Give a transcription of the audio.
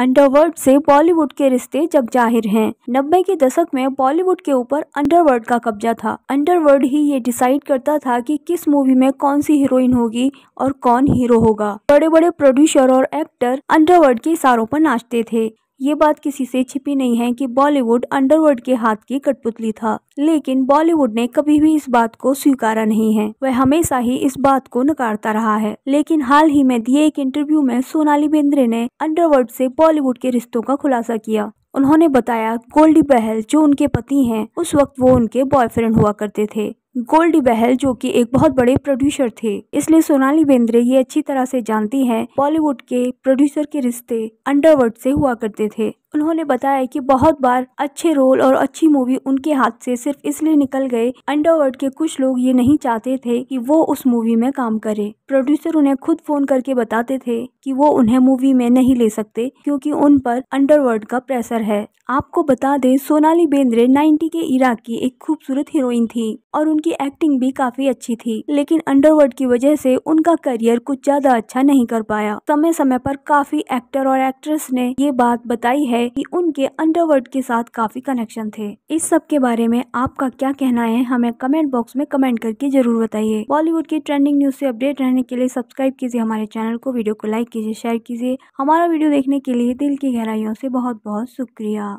Underworld से बॉलीवुड के रिश्ते जग जाहिर हैं। नब्बे के दशक में बॉलीवुड के ऊपर अंडरवर्ल्ड का कब्जा था अंडरवर्ल्ड ही ये डिसाइड करता था कि किस मूवी में कौन सी हीरोइन होगी और कौन हीरो होगा बड़े बड़े प्रोड्यूसर और एक्टर अंडरवर्ल्ड के इशारों पर नाचते थे ये बात किसी से छिपी नहीं है कि बॉलीवुड अंडरवर्ल्ड के हाथ की कठपुतली था लेकिन बॉलीवुड ने कभी भी इस बात को स्वीकारा नहीं है वह हमेशा ही इस बात को नकारता रहा है लेकिन हाल ही में दिए एक इंटरव्यू में सोनाली बेंद्रे ने अंडरवर्ल्ड से बॉलीवुड के रिश्तों का खुलासा किया उन्होंने बताया गोल्डी बहल जो उनके पति हैं उस वक्त वो उनके बॉयफ्रेंड हुआ करते थे गोल्डी बहल जो कि एक बहुत बड़े प्रोड्यूसर थे इसलिए सोनाली बेंद्रे ये अच्छी तरह से जानती हैं बॉलीवुड के प्रोड्यूसर के रिश्ते अंडरवर्ल्ड से हुआ करते थे उन्होंने बताया कि बहुत बार अच्छे रोल और अच्छी मूवी उनके हाथ से सिर्फ इसलिए निकल गए अंडरवर्ल्ड के कुछ लोग ये नहीं चाहते थे कि वो उस मूवी में काम करें प्रोड्यूसर उन्हें खुद फोन करके बताते थे कि वो उन्हें मूवी में नहीं ले सकते क्योंकि उन पर अंडरवर्ल्ड का प्रेशर है आपको बता दें सोनाली बेंद्रे 90 के इराक की एक खूबसूरत हीरोइन थी और उनकी उनकी एक्टिंग भी काफी अच्छी थी लेकिन अंडरवर्ल्ड की वजह से उनका करियर कुछ ज्यादा अच्छा नहीं कर पाया समय समय पर काफी एक्टर और एक्ट्रेस ने ये बात बताई है कि उनके अंडरवर्ल्ड के साथ काफी कनेक्शन थे इस सब के बारे में आपका क्या कहना है हमें कमेंट बॉक्स में कमेंट करके जरूर बताइए बॉलीवुड की ट्रेंडिंग न्यूज से अपडेट रहने के लिए सब्सक्राइब कीजिए हमारे चैनल को वीडियो को लाइक कीजिए शेयर कीजिए हमारा वीडियो देखने के लिए दिल की गहराइयों से बहुत बहुत शुक्रिया